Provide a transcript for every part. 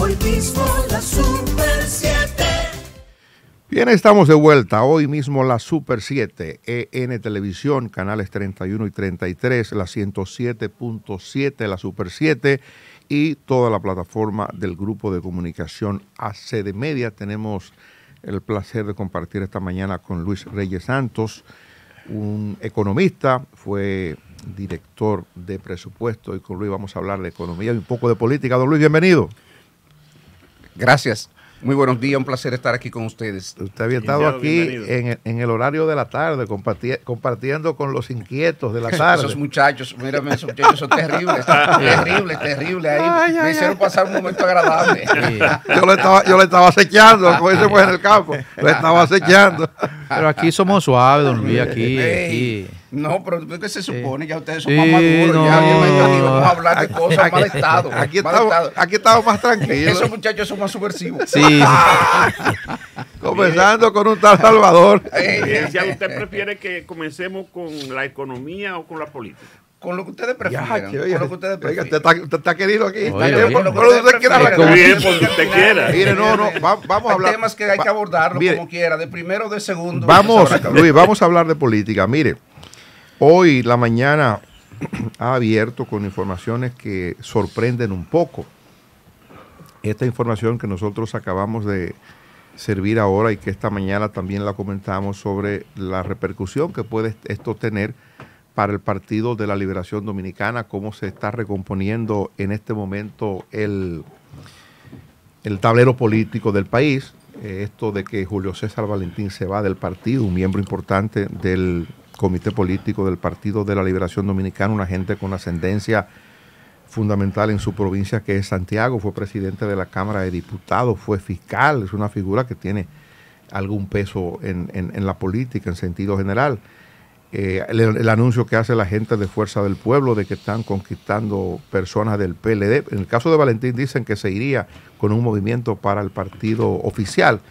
Hoy mismo la Super 7. Bien, estamos de vuelta. Hoy mismo la Super 7, EN Televisión, canales 31 y 33, la 107.7, la Super 7 y toda la plataforma del grupo de comunicación AC de Media. Tenemos el placer de compartir esta mañana con Luis Reyes Santos, un economista, fue director de presupuesto y con Luis vamos a hablar de economía y un poco de política. Don Luis, bienvenido. Gracias. Muy buenos días, un placer estar aquí con ustedes. Usted había estado aquí en, el horario de la tarde, compartiendo con los inquietos de la tarde. esos muchachos, mírame, esos muchachos son terribles, terribles, terribles. Ahí me hicieron pasar un momento agradable. Yo, le estaba, yo le estaba acechando, como ese fue en el campo, le estaba acechando. Pero aquí somos suaves, don Luis, aquí. aquí. No, pero ¿qué se supone? Ya ustedes son más maduros. ya, no. vamos a hablar de cosas más mal estado. Aquí mal estamos, estado. aquí estamos más tranquilos. Esos muchachos son más subversivos. Sí. Comenzando con un tal Salvador. Eh, eh, ¿usted prefiere que comencemos con la economía o con la política? Con lo que ustedes prefieran. oiga, con lo que ustedes prefieran. usted, está, usted querido aquí. con lo que usted, quiera. Mire, no, no, vamos a hablar. Hay temas que hay que abordarlo como quiera, de primero o de segundo. Vamos, Luis, vamos a hablar de política. Mire, Hoy la mañana ha abierto con informaciones que sorprenden un poco. Esta información que nosotros acabamos de servir ahora y que esta mañana también la comentamos sobre la repercusión que puede esto tener para el Partido de la Liberación Dominicana, cómo se está recomponiendo en este momento el, el tablero político del país. Eh, esto de que Julio César Valentín se va del partido, un miembro importante del comité político del Partido de la Liberación Dominicana, una gente con ascendencia fundamental en su provincia que es Santiago, fue presidente de la Cámara de Diputados, fue fiscal, es una figura que tiene algún peso en, la política en sentido general. Eh, el, el, anuncio que hace la gente de Fuerza del Pueblo de que están conquistando personas del PLD. En el caso de Valentín dicen que se iría con un movimiento para el partido oficial.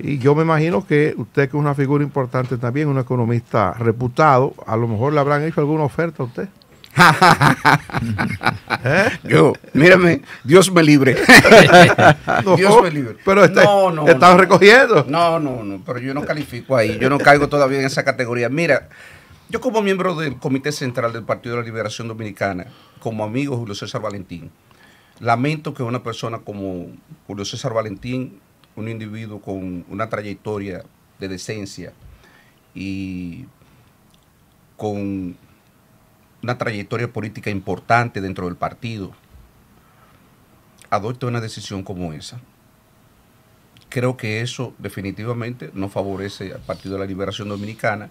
Y yo me imagino que usted, que es una figura importante también, un economista reputado, a lo mejor le habrán hecho alguna oferta a usted. ¿Eh? Yo, mírame, Dios me libre. Dios me libre. Pero está, recogiendo. No, no, no, pero yo no califico ahí. Yo no caigo todavía en esa categoría. Mira, yo como miembro del Comité Central del Partido de la Liberación Dominicana, como amigo Julio César Valentín, lamento que una persona como Julio César Valentín un individuo con una trayectoria de decencia y con una trayectoria política importante dentro del partido, adopta una decisión como esa. Creo que eso definitivamente no favorece al Partido de la Liberación Dominicana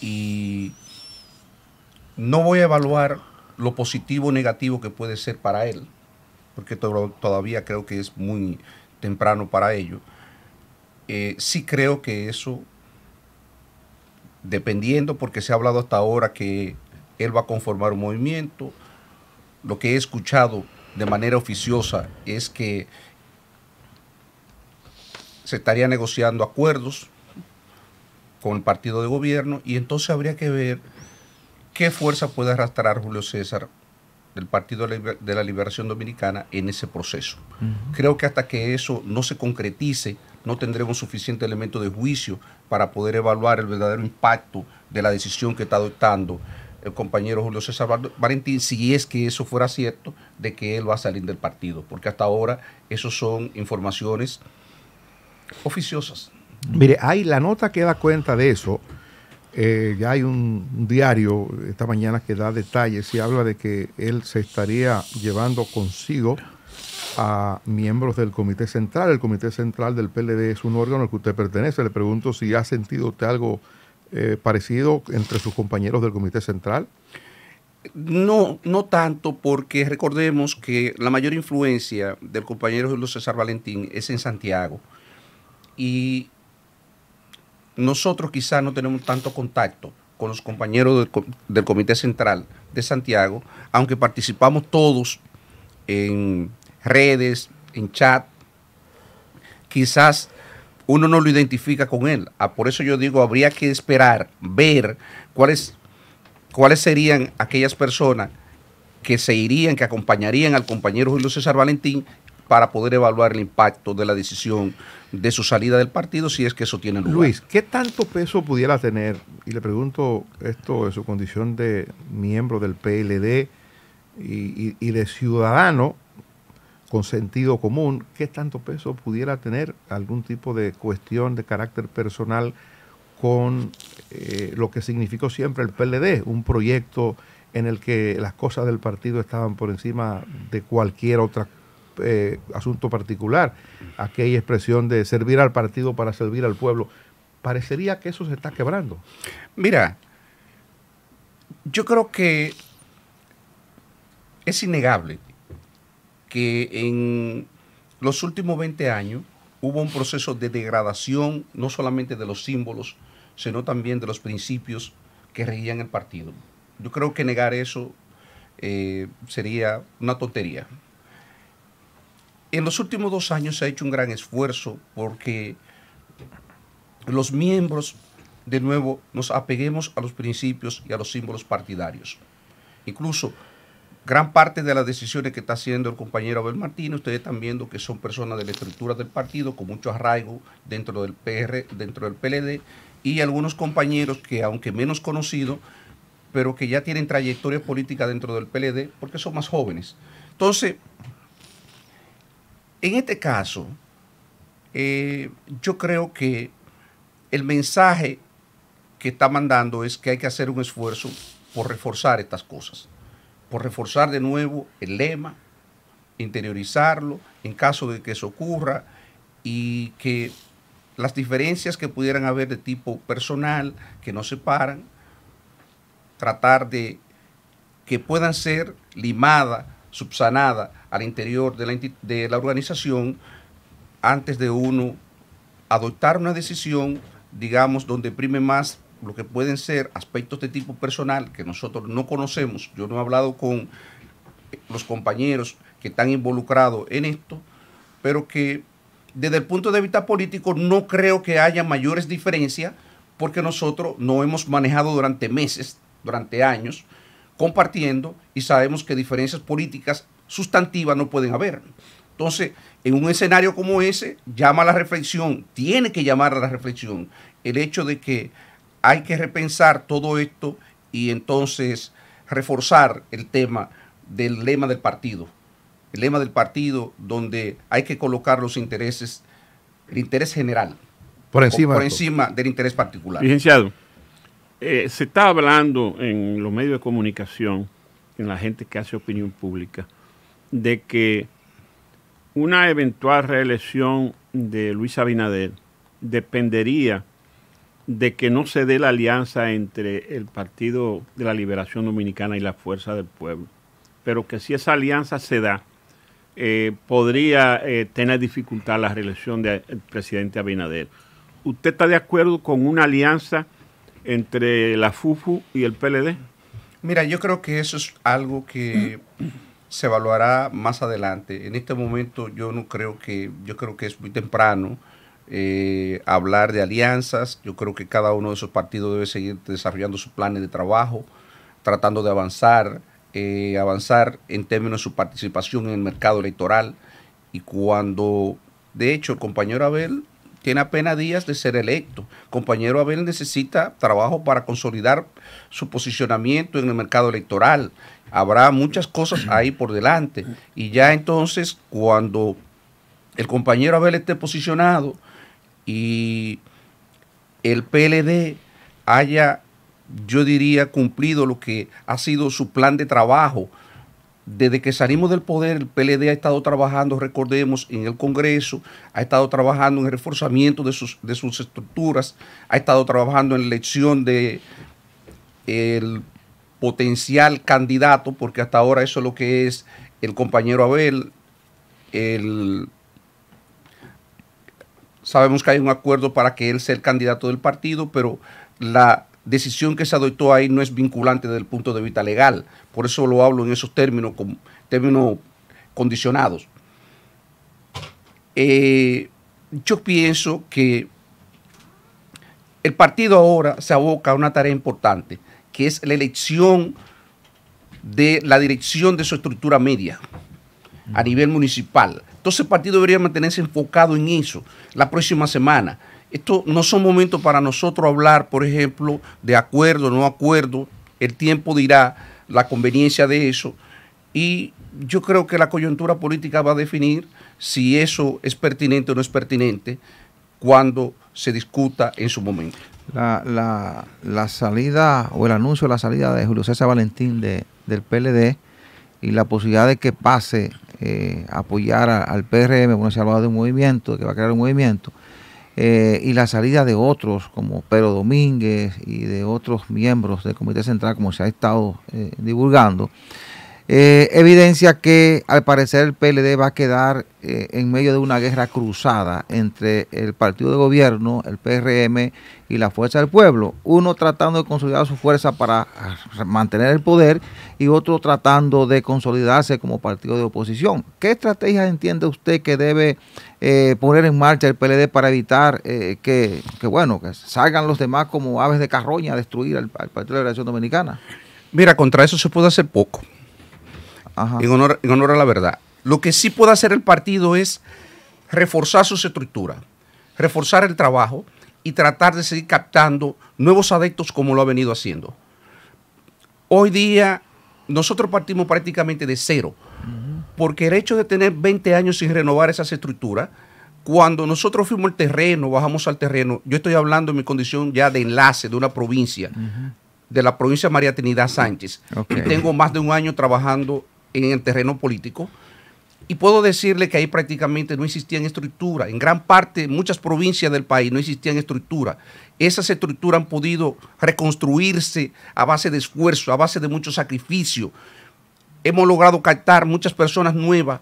y no voy a evaluar lo positivo o negativo que puede ser para él, porque todavía creo que es muy temprano para ello, eh, sí creo que eso, dependiendo, porque se ha hablado hasta ahora que él va a conformar un movimiento, lo que he escuchado de manera oficiosa es que se estaría negociando acuerdos con el partido de gobierno y entonces habría que ver qué fuerza puede arrastrar Julio César del Partido de la Liberación Dominicana en ese proceso. Creo que hasta que eso no se concretice, no tendremos suficiente elemento de juicio para poder evaluar el verdadero impacto de la decisión que está adoptando el compañero Julio César Valentín, si es que eso fuera cierto, de que él va a salir del partido, porque hasta ahora eso son informaciones oficiosas. Mire, hay la nota que da cuenta de eso eh, ya hay un, diario esta mañana que da detalles y habla de que él se estaría llevando consigo a miembros del Comité Central. El Comité Central del PLD es un órgano al que usted pertenece. Le pregunto si ha sentido usted algo eh, parecido entre sus compañeros del Comité Central. No, no tanto porque recordemos que la mayor influencia del compañero Julio César Valentín es en Santiago. Y nosotros quizás no tenemos tanto contacto con los compañeros del, Comité Central de Santiago, aunque participamos todos en redes, en chat, quizás uno no lo identifica con él. Ah, por eso yo digo, habría que esperar, ver cuáles, cuáles serían aquellas personas que se irían, que acompañarían al compañero Julio César Valentín para poder evaluar el impacto de la decisión de su salida del partido, si es que eso tiene lugar. Luis, ¿qué tanto peso pudiera tener? Y le pregunto esto de su condición de miembro del PLD y, de ciudadano con sentido común, ¿qué tanto peso pudiera tener algún tipo de cuestión de carácter personal con eh, lo que significó siempre el PLD, un proyecto en el que las cosas del partido estaban por encima de cualquier otra cosa? Eh, asunto particular, aquella expresión de servir al partido para servir al pueblo. Parecería que eso se está quebrando. Mira, yo creo que es innegable que en los últimos 20 años hubo un proceso de degradación no solamente de los símbolos, sino también de los principios que regían el partido. Yo creo que negar eso eh, sería una tontería en los últimos dos años se ha hecho un gran esfuerzo porque los miembros, de nuevo, nos apeguemos a los principios y a los símbolos partidarios. Incluso gran parte de las decisiones que está haciendo el compañero Abel Martínez, ustedes están viendo que son personas de la estructura del partido con mucho arraigo dentro del PR, dentro del PLD, y algunos compañeros que, aunque menos conocidos, pero que ya tienen trayectoria política dentro del PLD, porque son más jóvenes. Entonces, en este caso, eh, yo creo que el mensaje que está mandando es que hay que hacer un esfuerzo por reforzar estas cosas, por reforzar de nuevo el lema, interiorizarlo en caso de que eso ocurra y que las diferencias que pudieran haber de tipo personal, que no separan, tratar de que puedan ser limadas subsanada al interior de la, de la organización antes de uno adoptar una decisión, digamos, donde prime más lo que pueden ser aspectos de tipo personal que nosotros no conocemos. Yo no he hablado con eh, los compañeros que están involucrados en esto, pero que desde el punto de vista político no creo que haya mayores diferencias porque nosotros no hemos manejado durante meses, durante años, compartiendo y sabemos que diferencias políticas sustantivas no pueden haber. Entonces, en un escenario como ese, llama a la reflexión, tiene que llamar a la reflexión el hecho de que hay que repensar todo esto y entonces reforzar el tema del lema del partido. El lema del partido donde hay que colocar los intereses, el interés general. Por encima. encima del interés particular. Eh, se está hablando en los medios de comunicación, en la gente que hace opinión pública, de que una eventual reelección de Luis Abinader dependería de que no se dé la alianza entre el Partido de la Liberación Dominicana y la Fuerza del Pueblo, pero que si esa alianza se da, eh, podría eh, tener dificultad la reelección del presidente Abinader. ¿Usted está de acuerdo con una alianza? entre la FUFU y el PLD? Mira, yo creo que eso es algo que se evaluará más adelante. En este momento yo no creo que, yo creo que es muy temprano eh, hablar de alianzas. Yo creo que cada uno de esos partidos debe seguir desarrollando sus planes de trabajo, tratando de avanzar, eh, avanzar en términos de su participación en el mercado electoral. Y cuando, de hecho, el compañero Abel tiene apenas días de ser electo. Compañero Abel necesita trabajo para consolidar su posicionamiento en el mercado electoral. Habrá muchas cosas ahí por delante. Y ya entonces, cuando el compañero Abel esté posicionado y el PLD haya, yo diría, cumplido lo que ha sido su plan de trabajo, desde que salimos del poder, el PLD ha estado trabajando, recordemos, en el Congreso, ha estado trabajando en el reforzamiento de sus, estructuras, ha estado trabajando en la elección de potencial candidato, porque hasta ahora eso es lo que es el compañero Abel, sabemos que hay un acuerdo para que él sea el candidato del partido, pero la decisión que se adoptó ahí no es vinculante desde el punto de vista legal. Por eso lo hablo en esos términos, con, términos condicionados. Eh, yo pienso que el partido ahora se aboca a una tarea importante, que es la elección de la dirección de su estructura media a nivel municipal. Entonces el partido debería mantenerse enfocado en eso la próxima semana esto no son momentos para nosotros hablar, por ejemplo, de acuerdo, o no acuerdo. El tiempo dirá la conveniencia de eso. Y yo creo que la coyuntura política va a definir si eso es pertinente o no es pertinente cuando se discuta en su momento. La, la, salida o el anuncio de la salida de Julio César Valentín de, del PLD y la posibilidad de que pase eh, a apoyar al PRM, bueno, se ha de un movimiento, que va a crear un movimiento eh, y la salida de otros como Pedro Domínguez y de otros miembros del Comité Central, como se ha estado eh, divulgando, eh, evidencia que al parecer el PLD va a quedar eh, en medio de una guerra cruzada entre el partido de gobierno, el PRM y la Fuerza del Pueblo. Uno tratando de consolidar su fuerza para ah, mantener el poder y otro tratando de consolidarse como partido de oposición. ¿Qué estrategias entiende usted que debe eh, poner en marcha el PLD para evitar que, bueno, que salgan los demás como aves de carroña a destruir al, Partido de la Liberación Dominicana? Mira, contra eso se puede hacer poco en honor, a la verdad. Lo que sí puede hacer el partido es reforzar su estructura, reforzar el trabajo y tratar de seguir captando nuevos adeptos como lo ha venido haciendo. Hoy día nosotros partimos prácticamente de cero, porque el hecho de tener 20 años sin renovar esas estructuras, cuando nosotros fuimos al terreno, bajamos al terreno, yo estoy hablando en mi condición ya de enlace de una provincia, de la provincia María Trinidad Sánchez, y tengo más de un año trabajando en el terreno político. Y puedo decirle que ahí prácticamente no existían estructuras, En gran parte, muchas provincias del país no existían estructuras Esas estructuras han podido reconstruirse a base de esfuerzo, a base de mucho sacrificio. Hemos logrado captar muchas personas nuevas,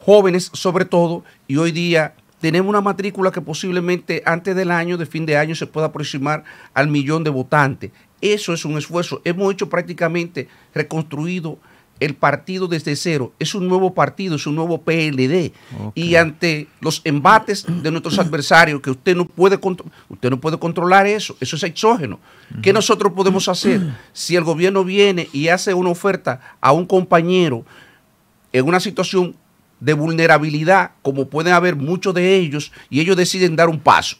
jóvenes sobre todo, y hoy día tenemos una matrícula que posiblemente antes del año, de fin de año, se pueda aproximar al millón de votantes. Eso es un esfuerzo. Hemos hecho prácticamente reconstruido el partido desde cero. Es un nuevo partido, es un nuevo PLD. Y ante los embates de nuestros adversarios, que usted no puede, usted no puede controlar eso, eso es exógeno. ¿Qué nosotros podemos hacer? Si el gobierno viene y hace una oferta a un compañero en una situación de vulnerabilidad, como pueden haber muchos de ellos, y ellos deciden dar un paso.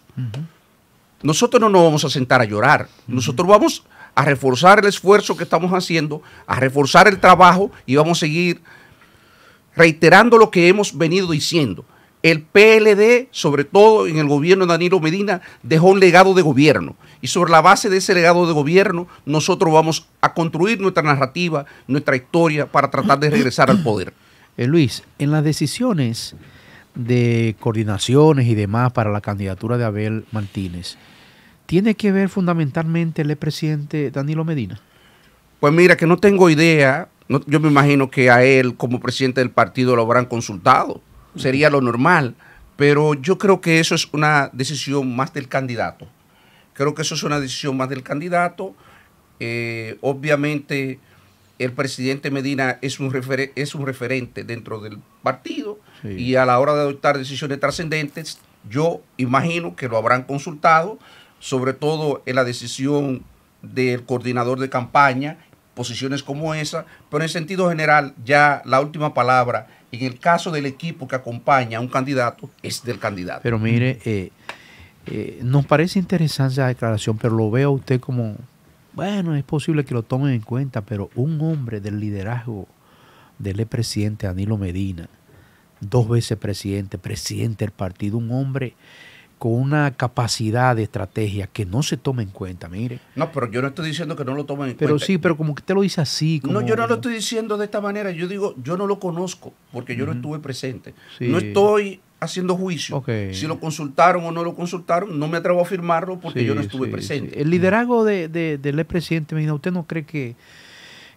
Nosotros no nos vamos a sentar a llorar. Nosotros vamos a reforzar el esfuerzo que estamos haciendo, a reforzar el trabajo y vamos a seguir reiterando lo que hemos venido diciendo. El PLD, sobre todo en el gobierno de Danilo Medina, dejó un legado de gobierno. Y sobre la base de ese legado de gobierno, nosotros vamos a construir nuestra narrativa, nuestra historia, para tratar de regresar al poder. Eh, Luis, en las decisiones de coordinaciones y demás para la candidatura de Abel Martínez, ¿Tiene que ver fundamentalmente el presidente Danilo Medina? Pues mira, que no tengo idea. yo me imagino que a él como presidente del partido lo habrán consultado. Sería lo normal. Pero yo creo que eso es una decisión más del candidato. Creo que eso es una decisión más del candidato. Eh, obviamente el presidente Medina es un, es un referente dentro del partido y a la hora de adoptar decisiones trascendentes, yo imagino que lo habrán consultado sobre todo en la decisión del coordinador de campaña, posiciones como esa, pero en sentido general ya la última palabra en el caso del equipo que acompaña a un candidato es del candidato. Pero mire, eh, eh, nos parece interesante esa declaración, pero lo veo a usted como, bueno, es posible que lo tomen en cuenta, pero un hombre del liderazgo del presidente Danilo Medina, dos veces presidente, presidente del partido, un hombre con una capacidad de estrategia que no se toma en cuenta, mire. No, pero yo no estoy diciendo que no lo tomen en cuenta. Pero sí, pero como que usted lo dice así. No, yo no lo estoy diciendo de esta manera. Yo digo, yo no lo conozco porque yo no estuve presente. No estoy haciendo juicio. Si lo consultaron o no lo consultaron, no me atrevo a afirmarlo porque yo no estuve presente. El liderazgo de, de, del expresidente Medina, ¿usted no cree que,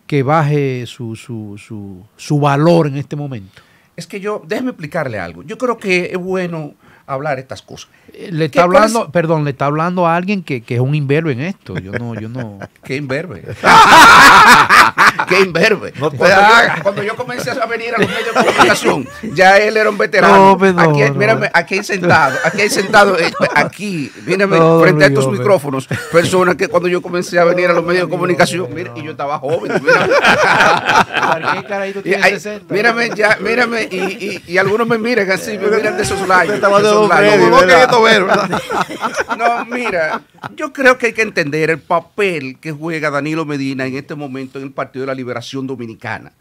que baje su, su, su, su valor en este momento? Es que yo, déjeme explicarle algo. Yo creo que es bueno hablar estas cosas. Eh, le está hablando, perdón, le está hablando a alguien que, que, es un imberbe en esto. Yo no, yo no. ¿Qué imberbe? ¡Qué imberbe! cuando, yo, comencé a venir a los medios de comunicación, ya él era un veterano. No, aquí, mírame, aquí sentado, aquí sentado, aquí, mírame, frente a estos micrófonos, personas que cuando yo comencé a venir a los medios de comunicación, y yo estaba joven. Mírame, y, ya, mírame, y, y, algunos me miran así, me miran de esos labios. No, mira, yo creo que hay que entender el papel que juega Danilo Medina en este momento en el Partido de la Liberación Dominicana.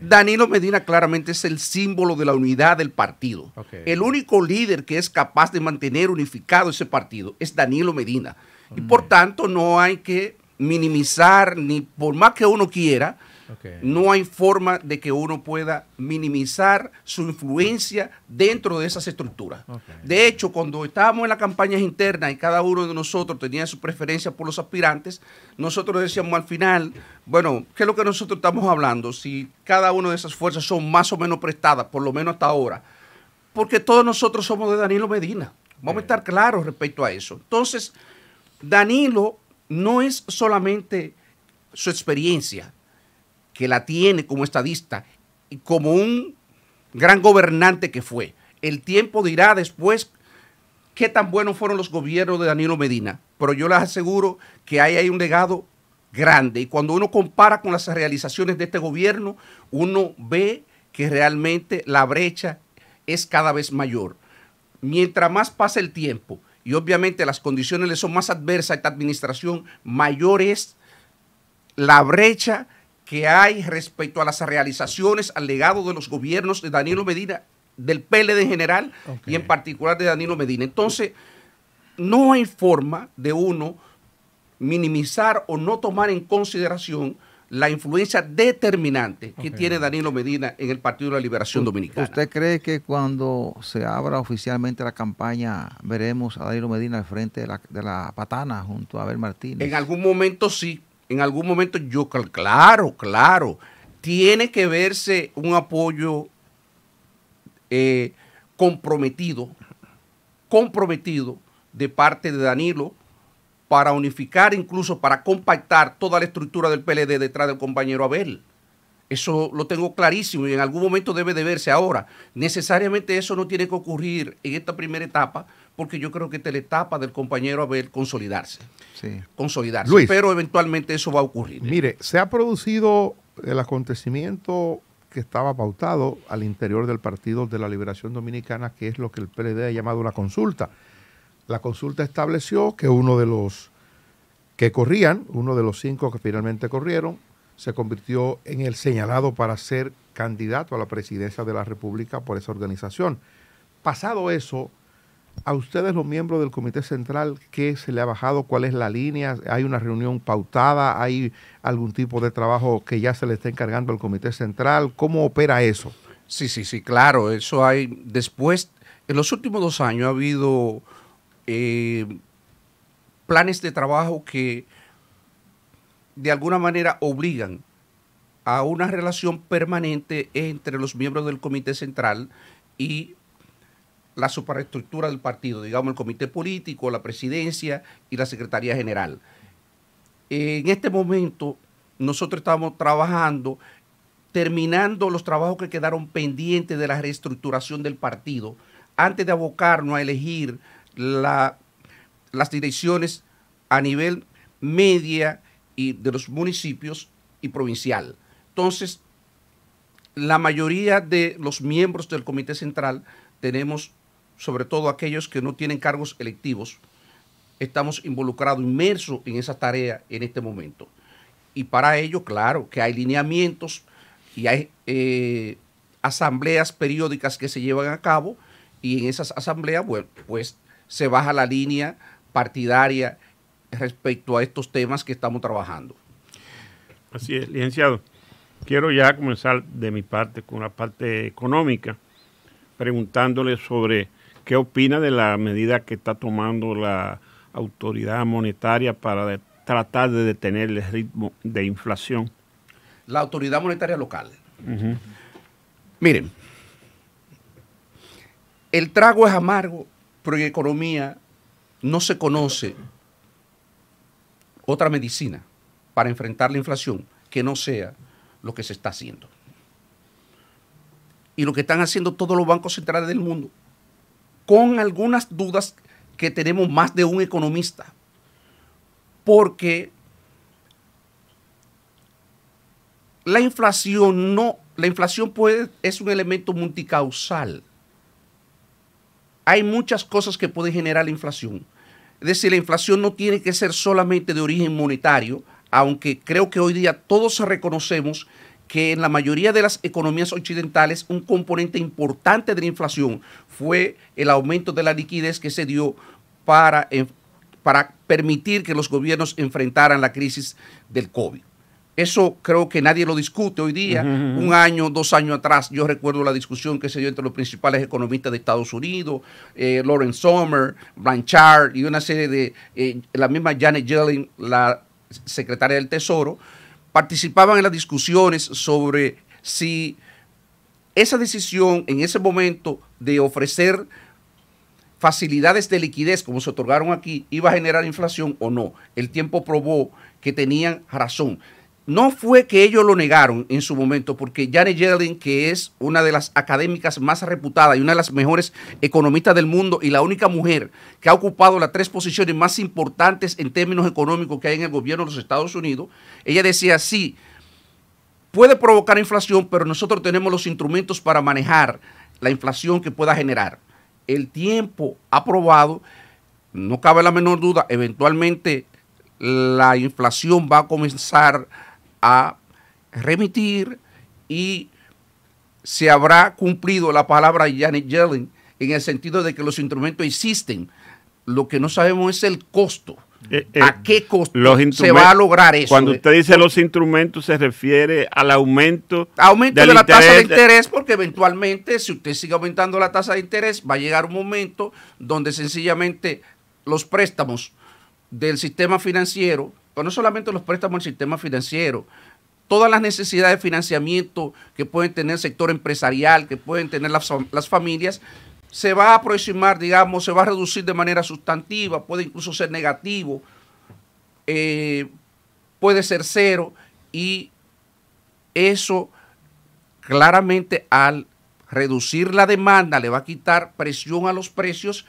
Danilo Medina claramente es el símbolo de la unidad del partido. El único líder que es capaz de mantener unificado ese partido es Danilo Medina. Y por mm. tanto no hay que minimizar, ni por más que uno quiera, no hay forma de que uno pueda minimizar su influencia dentro de esas estructuras. De hecho, cuando estábamos en las campañas internas y cada uno de nosotros tenía su preferencia por los aspirantes, nosotros decíamos al final, bueno, ¿qué es lo que nosotros estamos hablando? Si cada una de esas fuerzas son más o menos prestadas, por lo menos hasta ahora, porque todos nosotros somos de Danilo Medina. Vamos a estar claros respecto a eso. Entonces, Danilo no es solamente su experiencia, que la tiene como estadista y como un gran gobernante que fue. El tiempo dirá después qué tan buenos fueron los gobiernos de Danilo Medina, pero yo les aseguro que ahí hay un legado grande y cuando uno compara con las realizaciones de este gobierno, uno ve que realmente la brecha es cada vez mayor. Mientras más pasa el tiempo y obviamente las condiciones le son más adversas a esta administración, mayor es la brecha que hay respecto a las realizaciones al legado de los gobiernos de Danilo Medina, del PLD en general y en particular de Danilo Medina. Entonces, no hay forma de uno minimizar o no tomar en consideración la influencia determinante que tiene Danilo Medina en el Partido de la Liberación Dominicana. ¿Usted cree que cuando se abra oficialmente la campaña veremos a Danilo Medina al frente de la, de la patana junto a Abel Martínez? En algún momento sí, en algún momento yo, claro, claro, tiene que verse un apoyo eh, comprometido, comprometido de parte de Danilo para unificar, incluso para compactar toda la estructura del PLD detrás del compañero Abel. Eso lo tengo clarísimo y en algún momento debe de verse ahora. Necesariamente eso no tiene que ocurrir en esta primera etapa porque yo creo que esta es la etapa del compañero Abel consolidarse. Sí. Consolidarse. Luis, pero eventualmente eso va a ocurrir. ¿eh? Mire, se ha producido el acontecimiento que estaba pautado al interior del Partido de la Liberación Dominicana, que es lo que el PLD ha llamado la consulta. La consulta estableció que uno de los que corrían, uno de los cinco que finalmente corrieron, se convirtió en el señalado para ser candidato a la presidencia de la República por esa organización. Pasado eso, a ustedes los miembros del Comité Central, ¿qué se le ha bajado? ¿Cuál es la línea? ¿Hay una reunión pautada? ¿Hay algún tipo de trabajo que ya se le está encargando al Comité Central? ¿Cómo opera eso? Sí, sí, sí, claro, eso hay. Después, en los últimos dos años ha habido eh, planes de trabajo que de alguna manera obligan a una relación permanente entre los miembros del Comité Central y la superestructura del partido, digamos el comité político, la presidencia y la secretaría general. En este momento nosotros estamos trabajando, terminando los trabajos que quedaron pendientes de la reestructuración del partido, antes de abocarnos a elegir las direcciones a nivel media y de los municipios y provincial. Entonces, la mayoría de los miembros del Comité Central tenemos sobre todo aquellos que no tienen cargos electivos, estamos involucrados, inmersos en esa tarea en este momento. Y para ello, claro, que hay lineamientos y hay eh, asambleas periódicas que se llevan a cabo y en esas asambleas, bueno, pues se baja la línea partidaria respecto a estos temas que estamos trabajando. Así es, licenciado. Quiero ya comenzar de mi parte con la parte económica, preguntándole sobre ¿Qué opina de la medida que está tomando la autoridad monetaria para tratar de detener el ritmo de inflación? La autoridad monetaria local. Miren, el trago es amargo, pero en economía no se conoce otra medicina para enfrentar la inflación que no sea lo que se está haciendo. Y lo que están haciendo todos los bancos centrales del mundo con algunas dudas que tenemos más de un economista, porque la inflación no, la inflación puede, es un elemento multicausal. Hay muchas cosas que pueden generar la inflación. Es decir, la inflación no tiene que ser solamente de origen monetario, aunque creo que hoy día todos reconocemos que en la mayoría de las economías occidentales un componente importante de la inflación fue el aumento de la liquidez que se dio para, para permitir que los gobiernos enfrentaran la crisis del COVID. Eso creo que nadie lo discute hoy día. Un año, dos años atrás, yo recuerdo la discusión que se dio entre los principales economistas de Estados Unidos, eh, Lauren Sommer, Blanchard y una serie de, eh, la misma Janet Yellen, la secretaria del Tesoro, participaban en las discusiones sobre si esa decisión en ese momento de ofrecer facilidades de liquidez como se otorgaron aquí iba a generar inflación o no. El tiempo probó que tenían razón no fue que ellos lo negaron en su momento, porque Janet Yellen, que es una de las académicas más reputadas y una de las mejores economistas del mundo y la única mujer que ha ocupado las tres posiciones más importantes en términos económicos que hay en el gobierno de los Estados Unidos, ella decía, sí, puede provocar inflación, pero nosotros tenemos los instrumentos para manejar la inflación que pueda generar. El tiempo ha probado, no cabe la menor duda, eventualmente la inflación va a comenzar a remitir y se habrá cumplido la palabra de Janet Yellen en el sentido de que los instrumentos existen. Lo que no sabemos es el costo. Eh, eh, ¿A qué costo se va a lograr eso? Cuando usted dice los instrumentos, se refiere al aumento. Aumento de la tasa de interés, porque eventualmente, si usted sigue aumentando la tasa de interés, va a llegar un momento donde sencillamente los préstamos del sistema financiero no solamente los préstamos del sistema financiero, todas las necesidades de financiamiento que pueden tener el sector empresarial, que pueden tener las, familias, se va a aproximar, digamos, se va a reducir de manera sustantiva, puede incluso ser negativo, eh, puede ser cero, y eso claramente al reducir la demanda le va a quitar presión a los precios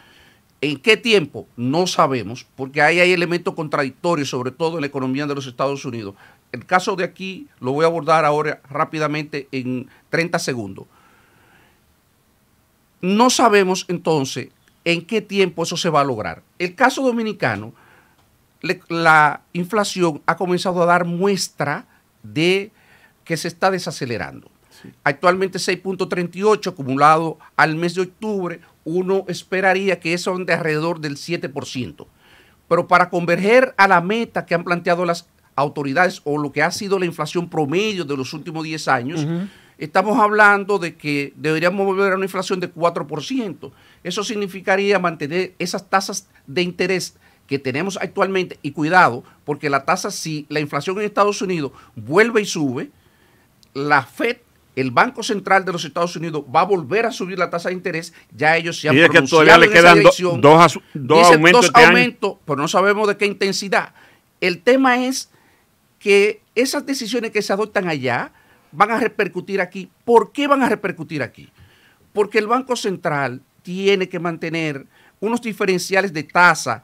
¿En qué tiempo? No sabemos, porque ahí hay elementos contradictorios, sobre todo en la economía de los Estados Unidos. El caso de aquí lo voy a abordar ahora rápidamente en 30 segundos. No sabemos entonces en qué tiempo eso se va a lograr. El caso dominicano, la inflación ha comenzado a dar muestra de que se está desacelerando. Actualmente 6.38 acumulado al mes de octubre, uno esperaría que eso de alrededor del 7%. Pero para converger a la meta que han planteado las autoridades o lo que ha sido la inflación promedio de los últimos 10 años, estamos hablando de que deberíamos volver a una inflación de 4%. Eso significaría mantener esas tasas de interés que tenemos actualmente y cuidado, porque la tasa, si la inflación en Estados Unidos vuelve y sube, la Fed el Banco Central de los Estados Unidos va a volver a subir la tasa de interés, ya ellos se han le quedan dos, aumentos, dos este pero no sabemos de qué intensidad. El tema es que esas decisiones que se adoptan allá van a repercutir aquí. ¿Por qué van a repercutir aquí? Porque el Banco Central tiene que mantener unos diferenciales de tasa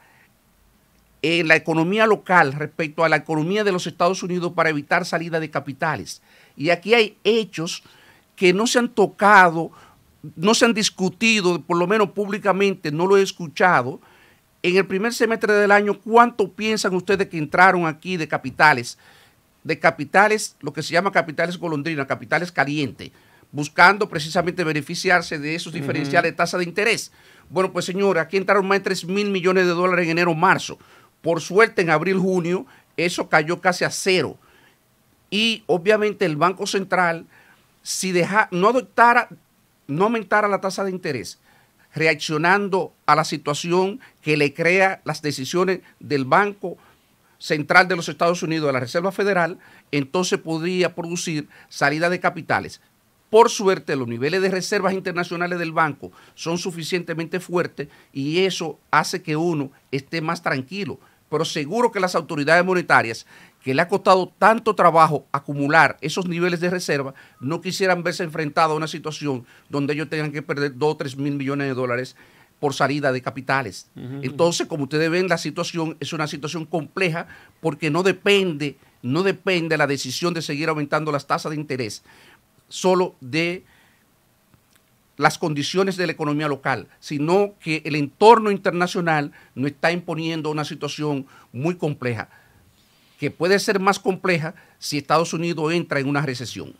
en la economía local respecto a la economía de los Estados Unidos para evitar salida de capitales. Y aquí hay hechos que no se han tocado, no se han discutido, por lo menos públicamente, no lo he escuchado. En el primer semestre del año, ¿cuánto piensan ustedes que entraron aquí de capitales? De capitales, lo que se llama capitales golondrinas, capitales caliente, buscando precisamente beneficiarse de esos diferenciales de tasa de interés. Bueno, pues señora, aquí entraron más de 3 mil millones de dólares en enero-marzo. Por suerte, en abril-junio, eso cayó casi a cero. Y obviamente el Banco Central, si deja, no no aumentara la tasa de interés, reaccionando a la situación que le crea las decisiones del Banco Central de los Estados Unidos, de la Reserva Federal, entonces podría producir salida de capitales. Por suerte, los niveles de reservas internacionales del banco son suficientemente fuertes y eso hace que uno esté más tranquilo pero seguro que las autoridades monetarias, que le ha costado tanto trabajo acumular esos niveles de reserva, no quisieran verse enfrentados a una situación donde ellos tengan que perder 2 o 3 mil millones de dólares por salida de capitales. Entonces, como ustedes ven, la situación es una situación compleja porque no depende, no depende la decisión de seguir aumentando las tasas de interés, solo de las condiciones de la economía local, sino que el entorno internacional nos está imponiendo una situación muy compleja, que puede ser más compleja si Estados Unidos entra en una recesión.